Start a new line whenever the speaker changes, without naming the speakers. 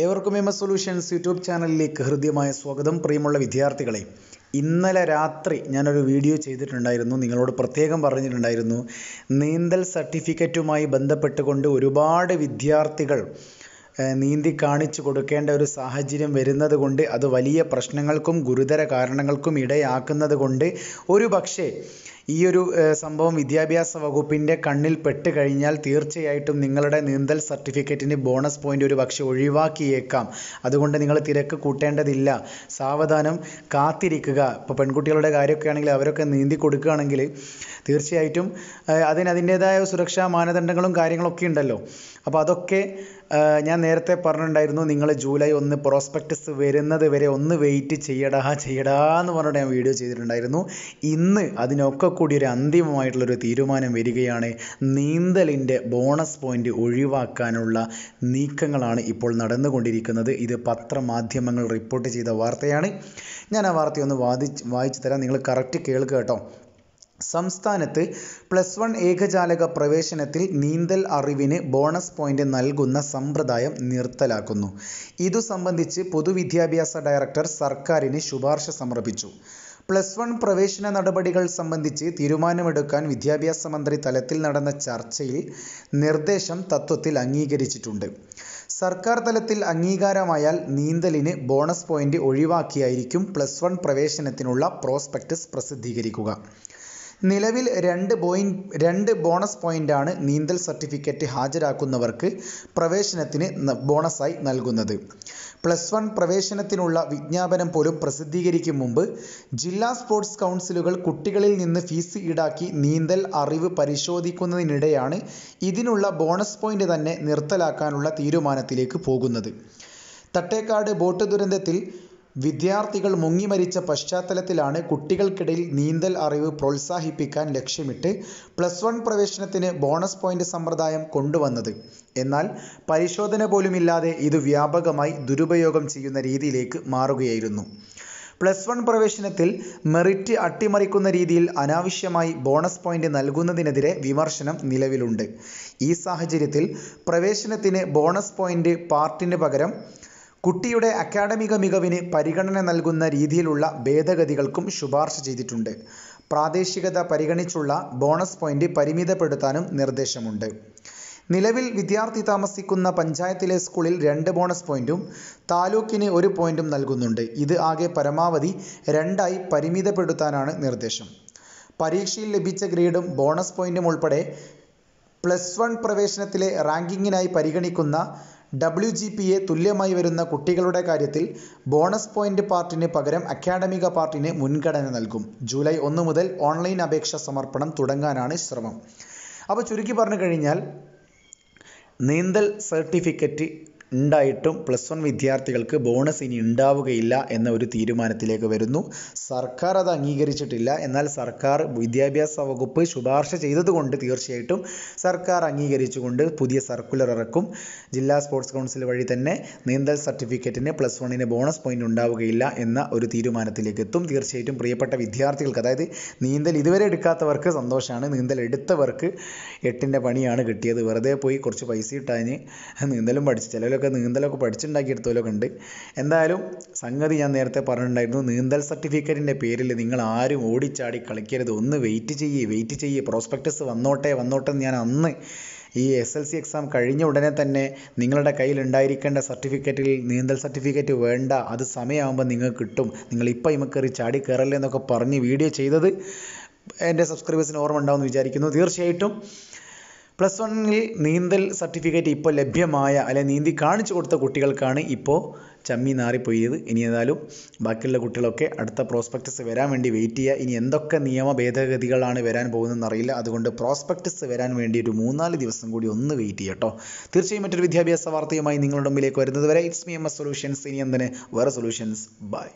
ഏവർക്കും M S solutions YouTube ചാനലിലേക്ക് ഹൃദ്യമായ സ്വാഗതം പ്രിയമുള്ള വിദ്യാർത്ഥികളെ ഇന്നലെ രാത്രി ഞാനൊരു വീഡിയോ ചെയ്തിട്ടുണ്ടായിരുന്നു നിങ്ങളോട് പ്രത്യേകം പറഞ്ഞിട്ടുണ്ടായിരുന്നു നീന്തൽ സർട്ടിഫിക്കറ്റുമായി ബന്ധപ്പെട്ടുകൊണ്ട് ഒരുപാട് വിദ്യാർത്ഥികൾ നീന്തി കാണിച്ചു കൊടുക്കേണ്ട ഒരു സാഹചര്യം വരുന്നത് കൊണ്ട് അത് വലിയ പ്രശ്നങ്ങൾക്കും ഗുരുതര കാരണങ്ങൾക്കും ഇടയാക്കുന്നത് കൊണ്ട് ഒരു പക്ഷേ ഈ ഒരു സംഭവം വിദ്യാഭ്യാസ വകുപ്പിൻ്റെ കണ്ണിൽ പെട്ട് കഴിഞ്ഞാൽ തീർച്ചയായിട്ടും നിങ്ങളുടെ നീന്തൽ സർട്ടിഫിക്കറ്റിന് ബോണസ് പോയിൻ്റ് ഒരു പക്ഷെ ഒഴിവാക്കിയേക്കാം അതുകൊണ്ട് നിങ്ങൾ തിരക്ക് കൂട്ടേണ്ടതില്ല സാവധാനം കാത്തിരിക്കുക ഇപ്പോൾ പെൺകുട്ടികളുടെ കാര്യമൊക്കെ ആണെങ്കിൽ അവരൊക്കെ നീന്തി കൊടുക്കുകയാണെങ്കിൽ തീർച്ചയായിട്ടും അതിന് സുരക്ഷാ മാനദണ്ഡങ്ങളും കാര്യങ്ങളൊക്കെ ഉണ്ടല്ലോ അപ്പോൾ അതൊക്കെ ഞാൻ നേരത്തെ പറഞ്ഞിട്ടുണ്ടായിരുന്നു നിങ്ങൾ ജൂലൈ ഒന്ന് പ്രോസ്പെക്ടസ് വരുന്നത് വരെ ഒന്ന് വെയിറ്റ് ചെയ്യടാ ചെയ്യടാ എന്ന് പറഞ്ഞിട്ട് ഞാൻ വീഡിയോ ചെയ്തിട്ടുണ്ടായിരുന്നു ഇന്ന് അതിനൊക്കെ കൂടി ഒരു അന്തിമമായിട്ടുള്ളൊരു തീരുമാനം വരികയാണ് നീന്തലിൻ്റെ ബോണസ് പോയിൻ്റ് ഒഴിവാക്കാനുള്ള നീക്കങ്ങളാണ് ഇപ്പോൾ നടന്നുകൊണ്ടിരിക്കുന്നത് ഇത് പത്രമാധ്യമങ്ങൾ റിപ്പോർട്ട് ചെയ്ത വാർത്തയാണ് ഞാൻ ആ വാർത്തയൊന്ന് വാദി വായിച്ചു തരാം നിങ്ങൾ കറക്റ്റ് കേൾക്കുക കേട്ടോ സംസ്ഥാനത്ത് പ്ലസ് വൺ ഏകജാലക പ്രവേശനത്തിൽ നീന്തൽ അറിവിന് ബോണസ് പോയിന്റ് നൽകുന്ന സമ്പ്രദായം നിർത്തലാക്കുന്നു ഇതു സംബന്ധിച്ച് പൊതുവിദ്യാഭ്യാസ ഡയറക്ടർ സർക്കാരിന് ശുപാർശ സമർപ്പിച്ചു പ്ലസ് വൺ പ്രവേശന നടപടികൾ സംബന്ധിച്ച് തീരുമാനമെടുക്കാൻ വിദ്യാഭ്യാസ മന്ത്രി തലത്തിൽ നടന്ന ചർച്ചയിൽ നിർദ്ദേശം തത്വത്തിൽ അംഗീകരിച്ചിട്ടുണ്ട് സർക്കാർ തലത്തിൽ അംഗീകാരമായാൽ നീന്തലിന് ബോണസ് പോയിന്റ് ഒഴിവാക്കിയായിരിക്കും പ്ലസ് വൺ പ്രവേശനത്തിനുള്ള പ്രോസ്പെക്ടസ് പ്രസിദ്ധീകരിക്കുക നിലവിൽ രണ്ട് പോയിൻ്റ് രണ്ട് ബോണസ് പോയിൻ്റാണ് നീന്തൽ സർട്ടിഫിക്കറ്റ് ഹാജരാക്കുന്നവർക്ക് പ്രവേശനത്തിന് ബോണസായി നൽകുന്നത് പ്ലസ് വൺ പ്രവേശനത്തിനുള്ള വിജ്ഞാപനം പോലും പ്രസിദ്ധീകരിക്കും മുമ്പ് ജില്ലാ സ്പോർട്സ് കൗൺസിലുകൾ കുട്ടികളിൽ നിന്ന് ഫീസ് ഈടാക്കി നീന്തൽ അറിവ് പരിശോധിക്കുന്നതിനിടെയാണ് ഇതിനുള്ള ബോണസ് പോയിന്റ് തന്നെ നിർത്തലാക്കാനുള്ള തീരുമാനത്തിലേക്ക് പോകുന്നത് തട്ടേക്കാട് ബോട്ട് ദുരന്തത്തിൽ വിദ്യാർത്ഥികൾ മുങ്ങിമരിച്ച പശ്ചാത്തലത്തിലാണ് കുട്ടികൾക്കിടയിൽ നീന്തൽ അറിവ് പ്രോത്സാഹിപ്പിക്കാൻ ലക്ഷ്യമിട്ട് പ്ലസ് വൺ പ്രവേശനത്തിന് ബോണസ് പോയിന്റ് സമ്പ്രദായം കൊണ്ടുവന്നത് എന്നാൽ പരിശോധന പോലുമില്ലാതെ ഇത് വ്യാപകമായി ദുരുപയോഗം ചെയ്യുന്ന രീതിയിലേക്ക് മാറുകയായിരുന്നു പ്ലസ് വൺ പ്രവേശനത്തിൽ മെറിറ്റ് അട്ടിമറിക്കുന്ന രീതിയിൽ അനാവശ്യമായി ബോണസ് പോയിന്റ് നൽകുന്നതിനെതിരെ വിമർശനം നിലവിലുണ്ട് ഈ സാഹചര്യത്തിൽ പ്രവേശനത്തിന് ബോണസ് പോയിന്റ് പാർട്ടിന് പകരം കുട്ടിയുടെ അക്കാഡമിക മികവിന് പരിഗണന നൽകുന്ന രീതിയിലുള്ള ഭേദഗതികൾക്കും ശുപാർശ ചെയ്തിട്ടുണ്ട് പ്രാദേശികത പരിഗണിച്ചുള്ള ബോണസ് പോയിന്റ് പരിമിതപ്പെടുത്താനും നിർദ്ദേശമുണ്ട് നിലവിൽ വിദ്യാർത്ഥി താമസിക്കുന്ന പഞ്ചായത്തിലെ സ്കൂളിൽ രണ്ട് ബോണസ് പോയിന്റും താലൂക്കിന് ഒരു പോയിന്റും നൽകുന്നുണ്ട് ഇത് ആകെ പരമാവധി രണ്ടായി പരിമിതപ്പെടുത്താനാണ് നിർദ്ദേശം പരീക്ഷയിൽ ലഭിച്ച ഗ്രേഡും ബോണസ് പോയിന്റും ഉൾപ്പെടെ പ്ലസ് വൺ പ്രവേശനത്തിലെ റാങ്കിങ്ങിനായി പരിഗണിക്കുന്ന ഡബ്ല്യു ജി പി എ തുല്യമായി വരുന്ന കുട്ടികളുടെ കാര്യത്തിൽ ബോണസ് പോയിന്റ് പാർട്ടിന് പകരം അക്കാഡമിക പാർട്ടിന് മുൻഗണന നൽകും ജൂലൈ ഒന്ന് മുതൽ ഓൺലൈൻ അപേക്ഷ സമർപ്പണം തുടങ്ങാനാണ് ശ്രമം അപ്പോൾ ചുരുക്കി പറഞ്ഞു കഴിഞ്ഞാൽ നീന്തൽ സർട്ടിഫിക്കറ്റ് ഉണ്ടായിട്ടും പ്ലസ് വൺ വിദ്യാർത്ഥികൾക്ക് ബോണസ് ഇനി ഉണ്ടാവുകയില്ല എന്ന ഒരു തീരുമാനത്തിലേക്ക് വരുന്നു സർക്കാർ അത് അംഗീകരിച്ചിട്ടില്ല എന്നാൽ സർക്കാർ വിദ്യാഭ്യാസ വകുപ്പ് ശുപാർശ ചെയ്തതുകൊണ്ട് തീർച്ചയായിട്ടും സർക്കാർ അംഗീകരിച്ചുകൊണ്ട് പുതിയ സർക്കുലർ ഇറക്കും ജില്ലാ സ്പോർട്സ് കൗൺസിൽ വഴി തന്നെ നീന്തൽ സർട്ടിഫിക്കറ്റിന് പ്ലസ് വണ്ണിന് ബോണസ് പോയിന്റ് ഉണ്ടാവുകയില്ല എന്ന ഒരു തീരുമാനത്തിലേക്ക് എത്തും തീർച്ചയായിട്ടും പ്രിയപ്പെട്ട വിദ്യാർത്ഥികൾക്ക് അതായത് നീന്തൽ ഇതുവരെ എടുക്കാത്തവർക്ക് സന്തോഷമാണ് നീന്തൽ എടുത്തവർക്ക് എട്ടിൻ്റെ പണിയാണ് കിട്ടിയത് വെറുതെ പോയി കുറച്ച് പൈസ ഇട്ടാഞ്ഞ് നീന്തലും പഠിച്ച് ചില എന്തെങ്കിലുമൊക്കെ നീന്തലൊക്കെ പഠിച്ചുണ്ടാക്കിയെടുത്തവരൊക്കെ ഉണ്ട് എന്തായാലും സംഗതി ഞാൻ നേരത്തെ പറഞ്ഞിട്ടുണ്ടായിരുന്നു നീന്തൽ സർട്ടിഫിക്കറ്റിൻ്റെ പേരിൽ നിങ്ങൾ ആരും ഓടിച്ചാടി കളിക്കരുത് ഒന്ന് വെയിറ്റ് ചെയ്യേ വെയിറ്റ് ചെയ്യേ പ്രോസ്പെക്ടസ് വന്നോട്ടെ വന്നോട്ടെ എന്ന് ഞാൻ അന്ന് ഈ എസ് എൽ സി എക്സാം കഴിഞ്ഞ ഉടനെ തന്നെ നിങ്ങളുടെ കയ്യിൽ ഉണ്ടായിരിക്കേണ്ട സർട്ടിഫിക്കറ്റിൽ നീന്തൽ സർട്ടിഫിക്കറ്റ് വേണ്ട അത് സമയമാകുമ്പോൾ നിങ്ങൾക്ക് കിട്ടും നിങ്ങൾ ഇപ്പോൾ ഇമക്കേറി ചാടി കയറല്ലേ എന്നൊക്കെ പറഞ്ഞ് വീഡിയോ ചെയ്തത് എൻ്റെ സബ്സ്ക്രൈബേഴ്സിന് ഓർമ്മ ഉണ്ടാവുമെന്ന് വിചാരിക്കുന്നു തീർച്ചയായിട്ടും പ്ലസ് വണ്ണിൽ നീന്തൽ സർട്ടിഫിക്കറ്റ് ഇപ്പോൾ ലഭ്യമായ അല്ലെ നീന്തി കാണിച്ചു കൊടുത്ത കുട്ടികൾക്കാണ് ഇപ്പോൾ ചമ്മി നാറിപ്പോയത് ഇനി ഏതായാലും ബാക്കിയുള്ള കുട്ടികളൊക്കെ അടുത്ത പ്രോസ്പെക്ടസ് വരാൻ വേണ്ടി വെയിറ്റ് ചെയ്യുക ഇനി എന്തൊക്കെ നിയമ ഭേദഗതികളാണ് വരാൻ പോകുന്നതെന്ന് അറിയില്ല അതുകൊണ്ട് പ്രോസ്പെക്ടസ് വരാൻ വേണ്ടി ഒരു മൂന്നാല് ദിവസം കൂടി ഒന്ന് വെയിറ്റ് ചെയ്യട്ടോ കേട്ടോ തീർച്ചയായും മറ്റൊരു വിദ്യാഭ്യാസ വാർത്തയുമായി നിങ്ങളുടെ മുമ്പിലേക്ക് വരുന്നത് വരെ it's me M S solutions ഇനി എന്തിന് വേറെ സൊല്യൂഷൻസ് ബൈ